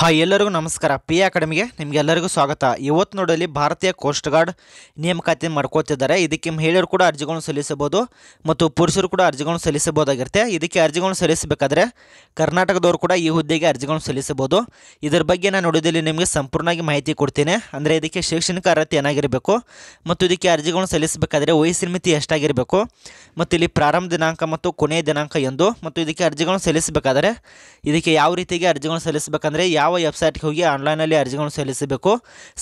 hi ಎಲ್ಲರಿಗೂ ನಮಸ್ಕಾರ P ಅಕಾಡೆಮಿಗೆ ನಿಮಗೆಲ್ಲರಿಗೂ ಸ್ವಾಗತ ಇವತ್ತು ನೋಡಲಿ ಭಾರತೀಯ ಕೋಸ್ಟ್ ಗಾರ್ಡ್ ನೇಮಕಾತಿ ಮಾಡ್ಕೋತಿದ್ದಾರೆ ಇದಕ್ಕೆ ಮಹಿಳೆಯರು ಕೂಡ ಅರ್ಜಿಗಳನ್ನು ಸಲ್ಲಿಸಬಹುದು ಮತ್ತು ಪುರುಷರು ಕೂಡ ಅರ್ಜಿಗಳನ್ನು ಸಲ್ಲಿಸಬಹುದಾಗಿರುತ್ತೆ ಇದಕ್ಕೆ ಅರ್ಜಿಗಳನ್ನು ಸಲ್ಲಿಸಬೇಕಾದ್ರೆ ಕರ್ನಾಟಕದವರು ಕೂಡ ಈ ಹುದ್ದೆಗೆ ಅರ್ಜಿಗಳನ್ನು ಸಲ್ಲಿಸಬಹುದು ಇದರ ಬಗ್ಗೆ ನಾನು ನೋಡಿದಲ್ಲಿ ನಿಮಗೆ ಸಂಪೂರ್ಣವಾಗಿ ಮಾಹಿತಿ ಕೊಡ್ತೀನಿ ಅಂದರೆ ಇದಕ್ಕೆ ಶೈಕ್ಷಣಿಕ ಅರ್ಹತೆ ಏನಾಗಿರಬೇಕು ಮತ್ತು ಇದಕ್ಕೆ ಅರ್ಜಿಗಳನ್ನು ಸಲ್ಲಿಸಬೇಕಾದ್ರೆ ವಯಸ್ಸಿನ ಮಿತಿ ಎಷ್ಟಾಗಿರಬೇಕು ಮತ್ತು ಇಲ್ಲಿ ಪ್ರಾರಂಭ ದಿನಾಂಕ ಮತ್ತು ಕೊನೆಯ ದಿನಾಂಕ ಎಂದು ಮತ್ತು ಇದಕ್ಕೆ ಅರ್ಜಿಗಳನ್ನು ಸಲ್ಲಿಸಬೇಕಾದರೆ ಇದಕ್ಕೆ ಯಾವ ರೀತಿಗೆ ಅರ್ಜಿಗಳನ್ನು ಸಲ್ಲಿಸಬೇಕಂದ್ರೆ ಯಾವ ಯಾವ ವೆಬ್ಸೈಟ್ಗೆ ಹೋಗಿ ಆನ್ಲೈನಲ್ಲಿ ಅರ್ಜಿಗಳನ್ನು ಸಲ್ಲಿಸಬೇಕು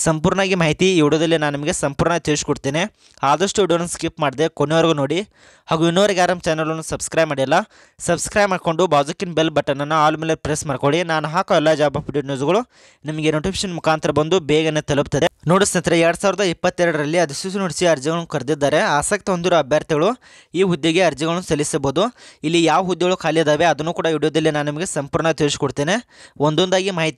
ಸಂಪೂರ್ಣವಾಗಿ ಮಾಹಿತಿ ಈ ವಿಡಿಯೋದಲ್ಲಿ ನಾನು ನಿಮಗೆ ಸಂಪೂರ್ಣ ತಿಳಿಸ್ಕೊಡ್ತೇನೆ ಆದಷ್ಟು ವಿಡಿಯೋನ ಸ್ಕಿಪ್ ಮಾಡಿದೆ ಕೊನೆವರೆಗೂ ನೋಡಿ ಹಾಗೂ ಇನ್ನೂವರೆಗೆ ಆರಾಮ್ ಚಾನಲನ್ನು ಸಬ್ಸ್ಕ್ರೈಬ್ ಮಾಡಿಲ್ಲ ಸಬ್ಸ್ಕ್ರೈಬ್ ಮಾಡಿಕೊಂಡು ಬಾಜುಕಿನ ಬೆಲ್ ಬಟನನ್ನು ಆಲ್ ಮೇಲೆ ಪ್ರೆಸ್ ಮಾಡ್ಕೊಳ್ಳಿ ನಾನು ಹಾಕೋ ಎಲ್ಲ ಜಾಬ್ ಅಪ್ಡೇಟ್ ನ್ಯೂಸ್ಗಳು ನಿಮಗೆ ನೋಟಿಫಿಕೇಶನ್ ಮುಖಾಂತರ ಬಂದು ಬೇಗನೆ ತಲುಪುತ್ತದೆ ನೋಡಿ ಸ್ನೇಹಿತರೆ ಎರಡು ಸಾವಿರದ ಇಪ್ಪತ್ತೆರಡರಲ್ಲಿ ಅಧಿಸೂಚನೆ ನಡೆಸಿ ಅರ್ಜಿಗಳನ್ನು ಕರೆದಿದ್ದಾರೆ ಆಸಕ್ತಿ ಹೊಂದಿರುವ ಅಭ್ಯರ್ಥಿಗಳು ಈ ಹುದ್ದೆಗೆ ಅರ್ಜಿಗಳನ್ನು ಸಲ್ಲಿಸಬಹುದು ಇಲ್ಲಿ ಯಾವ ಹುದ್ದೆಗಳು ಖಾಲಿ ಇದ್ದಾವೆ ಅದನ್ನು ಕೂಡ ವಿಡಿಯೋದಲ್ಲಿ ನಾನು ನಿಮಗೆ ಸಂಪೂರ್ಣ ತಿಳಿಸ್ಕೊಡ್ತೇನೆ ಒಂದೊಂದಾಗಿ ಮಾಹಿತಿ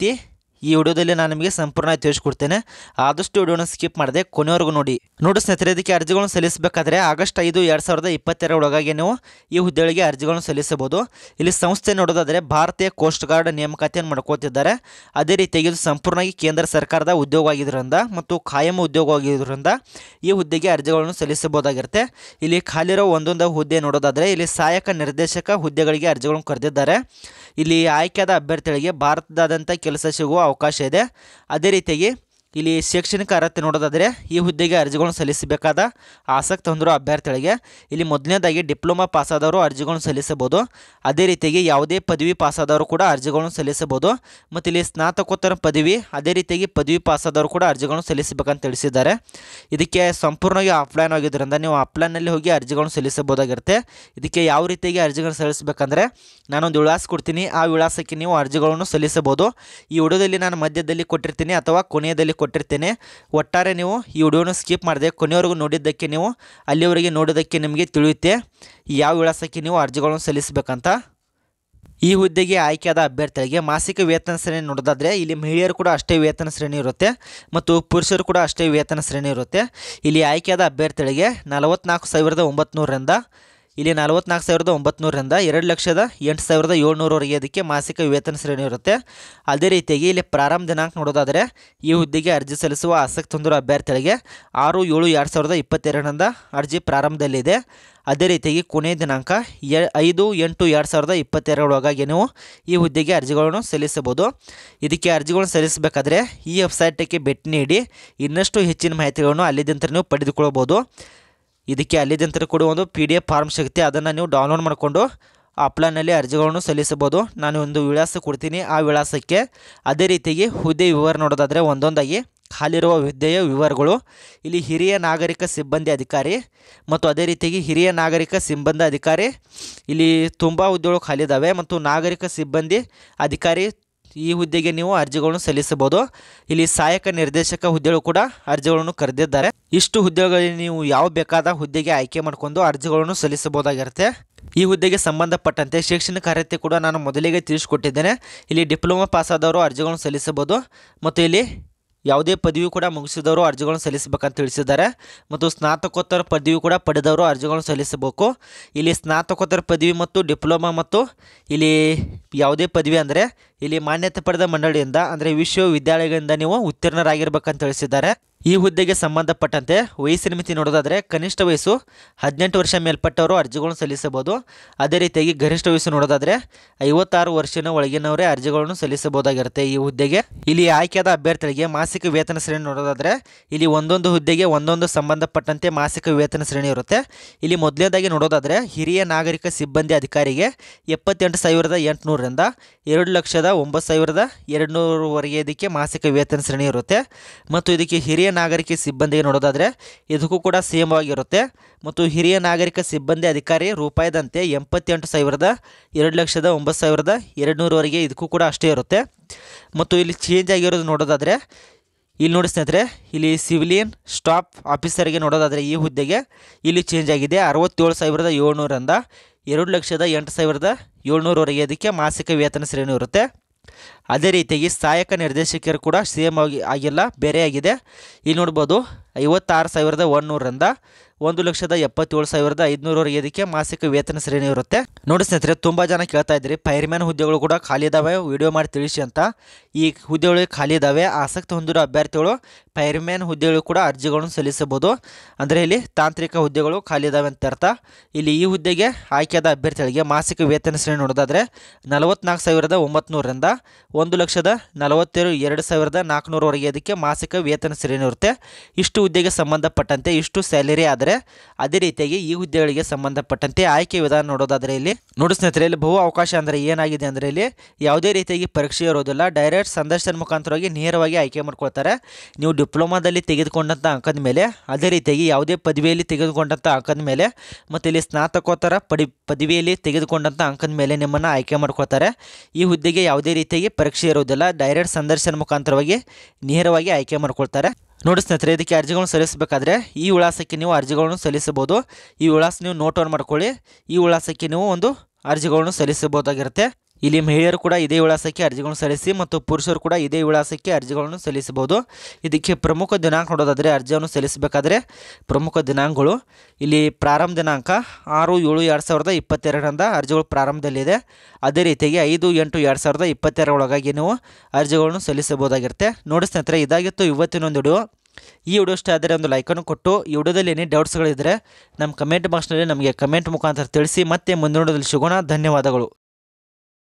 ಈ ವಿಡಿಯೋದಲ್ಲಿ ನಾನು ನಿಮಗೆ ಸಂಪೂರ್ಣ ತಿಳಿಸ್ಕೊಡ್ತೇನೆ ಆದಷ್ಟು ವಿಡಿಯೋನ ಸ್ಕಿಪ್ ಮಾಡಿದೆ ಕೊನೆಯವರೆಗೂ ನೋಡಿ ನೋಡಿ ಸ್ನೇಹಿತರೆ ಇದಕ್ಕೆ ಅರ್ಜಿಗಳನ್ನು ಸಲ್ಲಿಸಬೇಕಾದ್ರೆ ಆಗಸ್ಟ್ ಐದು ಎರಡು ಸಾವಿರದ ಇಪ್ಪತ್ತೆರಡು ಒಳಗಾಗಿ ನೀವು ಈ ಹುದ್ದೆಗಳಿಗೆ ಅರ್ಜಿಗಳನ್ನು ಸಲ್ಲಿಸಬಹುದು ಇಲ್ಲಿ ಸಂಸ್ಥೆ ನೋಡೋದಾದರೆ ಭಾರತೀಯ ಕೋಸ್ಟ್ ಗಾರ್ಡ್ ನೇಮಕಾತಿಯನ್ನು ಮಾಡ್ಕೋತಿದ್ದಾರೆ ಅದೇ ರೀತಿಯಾಗಿ ಇದು ಸಂಪೂರ್ಣವಾಗಿ ಕೇಂದ್ರ ಸರ್ಕಾರದ ಉದ್ಯೋಗ ಉದ್ಯೋಗವಾಗಿದ್ದರಿಂದ ಮತ್ತು ಖಾಯಂ ಉದ್ಯೋಗವಾಗಿದ್ದರಿಂದ ಈ ಹುದ್ದೆಗೆ ಅರ್ಜಿಗಳನ್ನು ಸಲ್ಲಿಸಬಹುದಾಗಿರುತ್ತೆ ಇಲ್ಲಿ ಖಾಲಿರೋ ಒಂದೊಂದು ಹುದ್ದೆ ನೋಡೋದಾದರೆ ಇಲ್ಲಿ ಸಹಾಯಕ ನಿರ್ದೇಶಕ ಹುದ್ದೆಗಳಿಗೆ ಅರ್ಜಿಗಳನ್ನು ಕರೆದಿದ್ದಾರೆ ಇಲ್ಲಿ ಆಯ್ಕೆಯಾದ ಅಭ್ಯರ್ಥಿಗಳಿಗೆ ಭಾರತದಾದ್ಯಂತ ಕೆಲಸ ಸಿಗುವ ಅವಕಾಶ ಇದೆ ಅದೇ ರೀತಿಯಾಗಿ ಇಲ್ಲಿ ಶೈಕ್ಷಣಿಕ ಅರ್ಹತೆ ನೋಡೋದಾದರೆ ಈ ಹುದ್ದೆಗೆ ಅರ್ಜಿಗಳನ್ನು ಸಲ್ಲಿಸಬೇಕಾದ ಆಸಕ್ತಿ ಹೊಂದಿರುವ ಅಭ್ಯರ್ಥಿಗಳಿಗೆ ಇಲ್ಲಿ ಮೊದಲನೇದಾಗಿ ಡಿಪ್ಲೊಮಾ ಪಾಸಾದವರು ಅರ್ಜಿಗಳನ್ನು ಸಲ್ಲಿಸಬಹುದು ಅದೇ ರೀತಿಯಾಗಿ ಯಾವುದೇ ಪದವಿ ಪಾಸಾದವರು ಕೂಡ ಅರ್ಜಿಗಳನ್ನು ಸಲ್ಲಿಸಬಹುದು ಮತ್ತು ಇಲ್ಲಿ ಸ್ನಾತಕೋತ್ತರ ಪದವಿ ಅದೇ ರೀತಿಯಾಗಿ ಪದವಿ ಪಾಸಾದವರು ಕೂಡ ಅರ್ಜಿಗಳನ್ನು ಸಲ್ಲಿಸಬೇಕಂತ ತಿಳಿಸಿದ್ದಾರೆ ಇದಕ್ಕೆ ಸಂಪೂರ್ಣವಾಗಿ ಆಫ್ಲೈನ್ ಆಗಿದ್ದರಿಂದ ನೀವು ಆಫ್ಲೈನಲ್ಲಿ ಹೋಗಿ ಅರ್ಜಿಗಳನ್ನು ಸಲ್ಲಿಸಬಹುದಾಗಿರುತ್ತೆ ಇದಕ್ಕೆ ಯಾವ ರೀತಿಯಾಗಿ ಅರ್ಜಿಗಳನ್ನು ಸಲ್ಲಿಸಬೇಕಂದ್ರೆ ನಾನೊಂದು ವಿಳಾಸ ಕೊಡ್ತೀನಿ ಆ ವಿಳಾಸಕ್ಕೆ ನೀವು ಅರ್ಜಿಗಳನ್ನು ಸಲ್ಲಿಸಬಹುದು ಈ ಹುಡುಗದಲ್ಲಿ ನಾನು ಮಧ್ಯದಲ್ಲಿ ಕೊಟ್ಟಿರ್ತೀನಿ ಅಥವಾ ಕೊನೆಯಲ್ಲಿ ಕೊಟ್ಟಿರ್ತೇನೆ ಒಟ್ಟಾರೆ ನೀವು ಈ ವಿಡಿಯೋನ ಸ್ಕಿಪ್ ಮಾಡಿದೆ ಕೊನೆಯವರೆಗೂ ನೋಡಿದ್ದಕ್ಕೆ ನೀವು ಅಲ್ಲಿವರೆಗೆ ನೋಡೋದಕ್ಕೆ ನಿಮಗೆ ತಿಳಿಯುತ್ತೆ ಯಾವ ವಿಳಾಸಕ್ಕೆ ನೀವು ಅರ್ಜಿಗಳನ್ನು ಸಲ್ಲಿಸಬೇಕಂತ ಈ ಹುದ್ದೆಗೆ ಆಯ್ಕೆಯಾದ ಅಭ್ಯರ್ಥಿಗಳಿಗೆ ಮಾಸಿಕ ವೇತನ ಶ್ರೇಣಿ ನೋಡೋದಾದರೆ ಇಲ್ಲಿ ಮಹಿಳೆಯರು ಕೂಡ ಅಷ್ಟೇ ವೇತನ ಶ್ರೇಣಿ ಇರುತ್ತೆ ಮತ್ತು ಪುರುಷರು ಕೂಡ ಅಷ್ಟೇ ವೇತನ ಶ್ರೇಣಿ ಇರುತ್ತೆ ಇಲ್ಲಿ ಆಯ್ಕೆಯಾದ ಅಭ್ಯರ್ಥಿಗಳಿಗೆ ನಲವತ್ತ್ನಾಲ್ಕು ಸಾವಿರದ ಒಂಬತ್ತು ನೂರರಿಂದ ಇಲ್ಲಿ ನಲವತ್ನಾಲ್ಕು ಸಾವಿರದ ಒಂಬತ್ತುನೂರರಿಂದ ಎರಡು ಲಕ್ಷದ ಎಂಟು ಸಾವಿರದ ಏಳ್ನೂರವರೆಗೆ ಅದಕ್ಕೆ ಮಾಸಿಕ ವೇತನ ಶ್ರೇಣಿ ಇರುತ್ತೆ ಅದೇ ರೀತಿಯಾಗಿ ಇಲ್ಲಿ ಪ್ರಾರಂಭ ದಿನಾಂಕ ನೋಡೋದಾದರೆ ಈ ಹುದ್ದೆಗೆ ಅರ್ಜಿ ಸಲ್ಲಿಸುವ ಆಸಕ್ತಿ ಹೊಂದಿರುವ ಅಭ್ಯರ್ಥಿಗಳಿಗೆ ಆರು ಏಳು ಎರಡು ಸಾವಿರದ ಇಪ್ಪತ್ತೆರಡರಿಂದ ಅರ್ಜಿ ಪ್ರಾರಂಭದಲ್ಲಿದೆ ಅದೇ ರೀತಿಯಾಗಿ ಕೊನೆಯ ದಿನಾಂಕ ಎ ಐದು ಎಂಟು ಎರಡು ಸಾವಿರದ ಇಪ್ಪತ್ತೆರಡರೊಳಗಾಗಿ ನೀವು ಈ ಹುದ್ದೆಗೆ ಅರ್ಜಿಗಳನ್ನು ಸಲ್ಲಿಸಬಹುದು ಇದಕ್ಕೆ ಅರ್ಜಿಗಳನ್ನು ಸಲ್ಲಿಸಬೇಕಾದ್ರೆ ಈ ವೆಬ್ಸೈಟ್ಗೆ ಭೇಟಿ ನೀಡಿ ಇನ್ನಷ್ಟು ಹೆಚ್ಚಿನ ಮಾಹಿತಿಗಳನ್ನು ಅಲ್ಲಿದ್ದಂತ ನೀವು ಪಡೆದುಕೊಳ್ಳಬಹುದು ಇದಕ್ಕೆ ಅಲ್ಲಿದ್ದಂತರ ಕೂಡ ಒಂದು ಪಿ ಡಿ ಎಫ್ ಫಾರ್ಮ್ ಸಿಗುತ್ತೆ ಅದನ್ನು ನೀವು ಡೌನ್ಲೋಡ್ ಮಾಡಿಕೊಂಡು ಆಫ್ಲೈನಲ್ಲಿ ಅರ್ಜಿಗಳನ್ನು ಸಲ್ಲಿಸಬಹುದು ನಾನು ಒಂದು ವಿಳಾಸ ಕೊಡ್ತೀನಿ ಆ ವಿಳಾಸಕ್ಕೆ ಅದೇ ರೀತಿಯಾಗಿ ಹುದ್ದೆ ವಿವರ ನೋಡೋದಾದರೆ ಒಂದೊಂದಾಗಿ ಖಾಲಿರುವ ಹುದ್ದೆಯ ವಿವರಗಳು ಇಲ್ಲಿ ಹಿರಿಯ ನಾಗರಿಕ ಸಿಬ್ಬಂದಿ ಅಧಿಕಾರಿ ಮತ್ತು ಅದೇ ರೀತಿಯಾಗಿ ಹಿರಿಯ ನಾಗರಿಕ ಸಿಬ್ಬಂದಿ ಅಧಿಕಾರಿ ಇಲ್ಲಿ ತುಂಬ ಹುದ್ದೆಗಳು ಖಾಲಿದಾವೆ ಮತ್ತು ನಾಗರಿಕ ಸಿಬ್ಬಂದಿ ಅಧಿಕಾರಿ ಈ ಹುದ್ದೆಗೆ ನೀವು ಅರ್ಜಿಗಳನ್ನು ಸಲ್ಲಿಸಬಹುದು ಇಲ್ಲಿ ಸಹಾಯಕ ನಿರ್ದೇಶಕ ಹುದ್ದೆಗಳು ಕೂಡ ಅರ್ಜಿಗಳನ್ನು ಕರೆದಿದ್ದಾರೆ ಇಷ್ಟು ಹುದ್ದೆಗಳಲ್ಲಿ ನೀವು ಯಾವ ಬೇಕಾದ ಹುದ್ದೆಗೆ ಆಯ್ಕೆ ಮಾಡಿಕೊಂಡು ಅರ್ಜಿಗಳನ್ನು ಸಲ್ಲಿಸಬಹುದಾಗಿರುತ್ತೆ ಈ ಹುದ್ದೆಗೆ ಸಂಬಂಧಪಟ್ಟಂತೆ ಶೈಕ್ಷಣಿಕ ಅರ್ಹತೆ ಕೂಡ ನಾನು ಮೊದಲಿಗೆ ತಿಳಿಸಿಕೊಟ್ಟಿದ್ದೇನೆ ಇಲ್ಲಿ ಡಿಪ್ಲೊಮಾ ಪಾಸ್ ಆದವರು ಅರ್ಜಿಗಳನ್ನು ಸಲ್ಲಿಸಬಹುದು ಮತ್ತು ಇಲ್ಲಿ ಯಾವುದೇ ಪದವಿ ಕೂಡ ಮುಗಿಸಿದವರು ಅರ್ಜಿಗಳನ್ನು ಸಲ್ಲಿಸಬೇಕಂತ ತಿಳಿಸಿದ್ದಾರೆ ಮತ್ತು ಸ್ನಾತಕೋತ್ತರ ಪದವಿ ಕೂಡ ಪಡೆದವರು ಅರ್ಜಿಗಳನ್ನು ಸಲ್ಲಿಸಬೇಕು ಇಲ್ಲಿ ಸ್ನಾತಕೋತ್ತರ ಪದವಿ ಮತ್ತು ಡಿಪ್ಲೊಮಾ ಮತ್ತು ಇಲ್ಲಿ ಯಾವುದೇ ಪದವಿ ಅಂದರೆ ಇಲ್ಲಿ ಮಾನ್ಯತೆ ಪಡೆದ ಮಂಡಳಿಯಿಂದ ಅಂದರೆ ವಿಶ್ವವಿದ್ಯಾಲಯಗಳಿಂದ ನೀವು ಉತ್ತೀರ್ಣರಾಗಿರ್ಬೇಕಂತ ತಿಳಿಸಿದ್ದಾರೆ ಈ ಹುದ್ದೆಗೆ ಸಂಬಂಧಪಟ್ಟಂತೆ ವಯಸ್ಸಿನ ಮಿತಿ ನೋಡೋದಾದರೆ ಕನಿಷ್ಠ ವಯಸ್ಸು ಹದಿನೆಂಟು ವರ್ಷ ಮೇಲ್ಪಟ್ಟವರು ಅರ್ಜಿಗಳನ್ನು ಸಲ್ಲಿಸಬಹುದು ಅದೇ ರೀತಿಯಾಗಿ ಗರಿಷ್ಠ ವಯಸ್ಸು ನೋಡೋದಾದರೆ ಐವತ್ತಾರು ವರ್ಷನ ಒಳಗಿನವರೇ ಅರ್ಜಿಗಳನ್ನು ಸಲ್ಲಿಸಬಹುದಾಗಿರುತ್ತೆ ಈ ಹುದ್ದೆಗೆ ಇಲ್ಲಿ ಆಯ್ಕೆಯಾದ ಅಭ್ಯರ್ಥಿಗಳಿಗೆ ಮಾಸಿಕ ವೇತನ ಶ್ರೇಣಿ ನೋಡೋದಾದರೆ ಇಲ್ಲಿ ಒಂದೊಂದು ಹುದ್ದೆಗೆ ಒಂದೊಂದು ಸಂಬಂಧಪಟ್ಟಂತೆ ಮಾಸಿಕ ವೇತನ ಶ್ರೇಣಿ ಇರುತ್ತೆ ಇಲ್ಲಿ ಮೊದಲನೇದಾಗಿ ನೋಡೋದಾದರೆ ಹಿರಿಯ ನಾಗರಿಕ ಸಿಬ್ಬಂದಿ ಅಧಿಕಾರಿಗೆ ಎಪ್ಪತ್ತೆಂಟು ಸಾವಿರದ ಎಂಟುನೂರರಿಂದ ಎರಡು ಲಕ್ಷದ ಒಂಬತ್ತು ಸಾವಿರದ ಎರಡುನೂರವರೆಗೆ ಇದಕ್ಕೆ ಮಾಸಿಕ ವೇತನ ಶ್ರೇಣಿ ಇರುತ್ತೆ ಮತ್ತು ಇದಕ್ಕೆ ಹಿರಿಯ ನಾಗರಿಕ ಸಿಬ್ಬಂದಿಗೆ ನೋಡೋದಾದರೆ ಇದಕ್ಕೂ ಕೂಡ ಸೇಮ್ ಆಗಿರುತ್ತೆ ಮತ್ತು ಹಿರಿಯ ನಾಗರಿಕ ಸಿಬ್ಬಂದಿ ಅಧಿಕಾರಿ ರೂಪಾಯಿದಂತೆ ಎಂಬತ್ತೆಂಟು ಸಾವಿರದ ಎರಡು ಲಕ್ಷದ ಒಂಬತ್ತು ಸಾವಿರದ ಎರಡು ನೂರವರೆಗೆ ಇದಕ್ಕೂ ಕೂಡ ಅಷ್ಟೇ ಇರುತ್ತೆ ಮತ್ತು ಇಲ್ಲಿ ಚೇಂಜ್ ಆಗಿರೋದು ನೋಡೋದಾದರೆ ಇಲ್ಲಿ ನೋಡಿ ಸ್ನೇಹಿತರೆ ಇಲ್ಲಿ ಸಿವಿಲಿಯನ್ ಸ್ಟಾಫ್ ಆಫೀಸರ್ಗೆ ನೋಡೋದಾದರೆ ಈ ಹುದ್ದೆಗೆ ಇಲ್ಲಿ ಚೇಂಜ್ ಆಗಿದೆ ಅರವತ್ತೇಳು ಸಾವಿರದ ಏಳ್ನೂರಿಂದ ಎರಡು ಲಕ್ಷದ ಎಂಟು ಸಾವಿರದ ಏಳ್ನೂರವರೆಗೆ ಇದಕ್ಕೆ ಮಾಸಿಕ ವೇತನ ಶ್ರೇಣಿ ಇರುತ್ತೆ ಅದೇ ರೀತಿಯಾಗಿ ಸಹಾಯಕ ನಿರ್ದೇಶಕರು ಕೂಡ ಸೇಮ್ ಆಗಿ ಆಗಿಲ್ಲ ಬೇರೆಯಾಗಿದೆ ಇಲ್ಲಿ ನೋಡ್ಬೋದು ಐವತ್ತಾರು ಸಾವಿರದ ಒಂದುನೂರರಿಂದ ಒಂದು ಲಕ್ಷದ ಎಪ್ಪತ್ತೇಳು ಸಾವಿರದ ಐದುನೂರವರೆಗೆ ಇದಕ್ಕೆ ಮಾಸಿಕ ವೇತನ ಶ್ರೇಣಿ ಇರುತ್ತೆ ನೋಡಿ ಸ್ನೇಹಿತರೆ ತುಂಬ ಜನ ಕೇಳ್ತಾ ಇದ್ದೀರಿ ಫೈರ್ಮ್ಯಾನ್ ಹುದ್ದೆಗಳು ಕೂಡ ಖಾಲಿ ಇದಾವೆ ವಿಡಿಯೋ ಮಾಡಿ ತಿಳಿಸಿ ಅಂತ ಈ ಹುದ್ದೆಗಳು ಖಾಲಿ ಇದ್ದಾವೆ ಆಸಕ್ತಿ ಹೊಂದಿರೋ ಅಭ್ಯರ್ಥಿಗಳು ಫೈರ್ಮ್ಯಾನ್ ಹುದ್ದೆಗಳು ಕೂಡ ಅರ್ಜಿಗಳನ್ನು ಸಲ್ಲಿಸಬಹುದು ಅಂದರೆ ಇಲ್ಲಿ ತಾಂತ್ರಿಕ ಹುದ್ದೆಗಳು ಖಾಲಿ ಇದ್ದಾವೆ ಅಂತ ಅರ್ಥ ಇಲ್ಲಿ ಈ ಹುದ್ದೆಗೆ ಆಯ್ಕೆಯಾದ ಅಭ್ಯರ್ಥಿಗಳಿಗೆ ಮಾಸಿಕ ವೇತನ ಶ್ರೇಣಿ ನೋಡೋದಾದರೆ ನಲವತ್ತ್ನಾಲ್ಕು ಸಾವಿರದ ಒಂಬತ್ನೂರರಿಂದ ಒಂದು ಲಕ್ಷದ ನಲವತ್ತೆರಡು ಎರಡು ಸಾವಿರದ ನಾಲ್ಕುನೂರವರೆಗೆ ಇದಕ್ಕೆ ಮಾಸಿಕ ವೇತನ ಶ್ರೇಣಿ ಇರುತ್ತೆ ಇಷ್ಟು ಇಷ್ಟು ಹುದ್ದೆಗೆ ಸಂಬಂಧಪಟ್ಟಂತೆ ಇಷ್ಟು ಸ್ಯಾಲರಿ ಆದರೆ ಅದೇ ರೀತಿಯಾಗಿ ಈ ಹುದ್ದೆಗಳಿಗೆ ಸಂಬಂಧಪಟ್ಟಂತೆ ಆಯ್ಕೆ ವಿಧಾನ ನೋಡೋದಾದರೆ ಇಲ್ಲಿ ನೋಡಿ ಸ್ನೇಹಿತರೆ ಇಲ್ಲಿ ಬಹು ಅವಕಾಶ ಅಂದರೆ ಏನಾಗಿದೆ ಅಂದರೆ ಇಲ್ಲಿ ಯಾವುದೇ ರೀತಿಯಾಗಿ ಪರೀಕ್ಷೆ ಇರೋದಿಲ್ಲ ಡೈರೆಕ್ಟ್ ಸಂದರ್ಶನ ಮುಖಾಂತರವಾಗಿ ನೇರವಾಗಿ ಆಯ್ಕೆ ಮಾಡ್ಕೊಳ್ತಾರೆ ನೀವು ಡಿಪ್ಲೊಮಾದಲ್ಲಿ ತೆಗೆದುಕೊಂಡಂಥ ಅಂಕದ ಮೇಲೆ ಅದೇ ರೀತಿಯಾಗಿ ಯಾವುದೇ ಪದವಿಯಲ್ಲಿ ತೆಗೆದುಕೊಂಡಂಥ ಅಂಕದ ಮೇಲೆ ಮತ್ತು ಇಲ್ಲಿ ಸ್ನಾತಕೋತ್ತರ ಪಡಿ ಪದವಿಯಲ್ಲಿ ತೆಗೆದುಕೊಂಡಂಥ ಅಂಕದ ಮೇಲೆ ನಿಮ್ಮನ್ನು ಆಯ್ಕೆ ಮಾಡ್ಕೊಳ್ತಾರೆ ಈ ಹುದ್ದೆಗೆ ಯಾವುದೇ ರೀತಿಯಾಗಿ ಪರೀಕ್ಷೆ ಇರೋದಿಲ್ಲ ಡೈರೆಕ್ಟ್ ಸಂದರ್ಶನ ಮುಖಾಂತರವಾಗಿ ನೇರವಾಗಿ ಆಯ್ಕೆ ಮಾಡ್ಕೊಳ್ತಾರೆ ನೋಡಿ ಸ್ನೇಹಿತರೆ ಇದಕ್ಕೆ ಅರ್ಜಿಗಳನ್ನು ಸಲ್ಲಿಸಬೇಕಾದ್ರೆ ಈ ವಿಳಾಸಕ್ಕೆ ನೀವು ಅರ್ಜಿಗಳನ್ನು ಸಲ್ಲಿಸಬಹುದು ಈ ವಿಳಾಸ ನೀವು ನೋಟ್ ಆನ್ ಮಾಡ್ಕೊಳ್ಳಿ ಈ ವಿಳಾಸಕ್ಕೆ ನೀವು ಒಂದು ಅರ್ಜಿಗಳನ್ನು ಸಲ್ಲಿಸಬಹುದಾಗಿರುತ್ತೆ ಇಲ್ಲಿ ಮಹಿಳೆಯರು ಕೂಡ ಇದೇ ವಿಳಾಸಕ್ಕೆ ಅರ್ಜಿಗಳನ್ನು ಸಲ್ಲಿಸಿ ಮತ್ತು ಪುರುಷರು ಕೂಡ ಇದೇ ವಿಳಾಸಕ್ಕೆ ಅರ್ಜಿಗಳನ್ನು ಸಲ್ಲಿಸಬಹುದು ಇದಕ್ಕೆ ಪ್ರಮುಖ ದಿನಾಂಕ ನೋಡೋದಾದರೆ ಅರ್ಜಿಯನ್ನು ಸಲ್ಲಿಸಬೇಕಾದ್ರೆ ಪ್ರಮುಖ ದಿನಾಂಕಗಳು ಇಲ್ಲಿ ಪ್ರಾರಂಭ ದಿನಾಂಕ ಆರು ಏಳು ಎರಡು ಸಾವಿರದ ಇಪ್ಪತ್ತೆರಡರಿಂದ ಅರ್ಜಿಗಳು ಪ್ರಾರಂಭದಲ್ಲಿದೆ ಅದೇ ರೀತಿಯಾಗಿ ಐದು ಎಂಟು ಎರಡು ಸಾವಿರದ ಇಪ್ಪತ್ತೆರಡರೊಳಗಾಗಿ ನೀವು ಅರ್ಜಿಗಳನ್ನು ಸಲ್ಲಿಸಬಹುದಾಗಿರುತ್ತೆ ನೋಡಿ ಸ್ನೇಹಿತರೆ ಇದಾಗಿತ್ತು ಇವತ್ತಿನೊಂದು ವಿಡಿಯೋ ಈ ವಿಡಿಯೋ ಇಷ್ಟ ಆದರೆ ಒಂದು ಲೈಕನ್ನು ಕೊಟ್ಟು ಈ ವಿಡಿಯೋದಲ್ಲಿ ಏನೇ ಡೌಟ್ಸ್ಗಳಿದ್ದರೆ ನಮ್ಮ ಕಮೆಂಟ್ ಬಾಕ್ಸ್ನಲ್ಲಿ ನಮಗೆ ಕಮೆಂಟ್ ಮುಖಾಂತರ ತಿಳಿಸಿ ಮತ್ತೆ ಮುಂದಿನಲ್ಲಿ ಸಿಗೋಣ ಧನ್ಯವಾದಗಳು